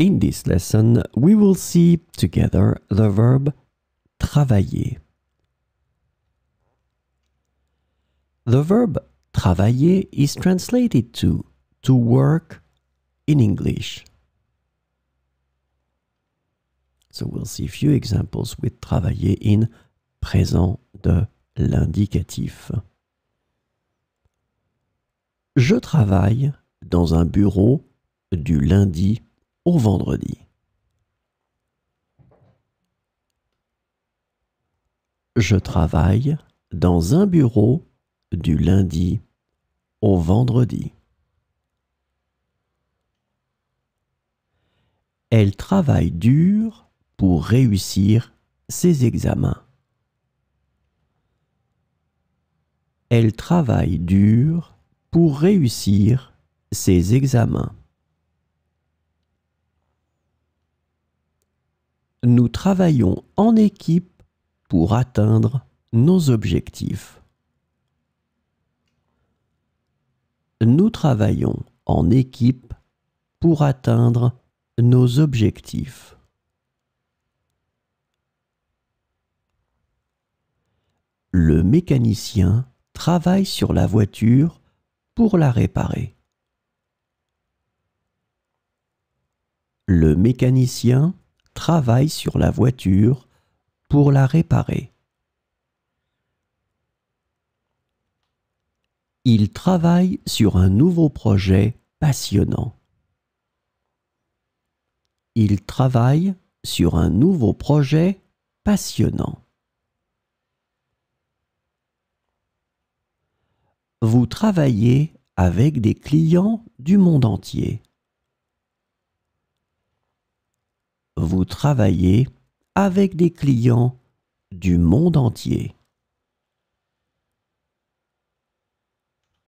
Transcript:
In this lesson, we will see together the verb travailler. The verb travailler is translated to to work in English. So we'll see a few examples with travailler in présent de l'indicatif. Je travaille dans un bureau du lundi au vendredi. Je travaille dans un bureau du lundi au vendredi. Elle travaille dur pour réussir ses examens. Elle travaille dur pour réussir ses examens. nous travaillons en équipe pour atteindre nos objectifs. Nous travaillons en équipe pour atteindre nos objectifs. Le mécanicien travaille sur la voiture pour la réparer. Le mécanicien travaille sur la voiture pour la réparer. Il travaille sur un nouveau projet passionnant. Il travaille sur un nouveau projet passionnant. Vous travaillez avec des clients du monde entier. vous travaillez avec des clients du monde entier.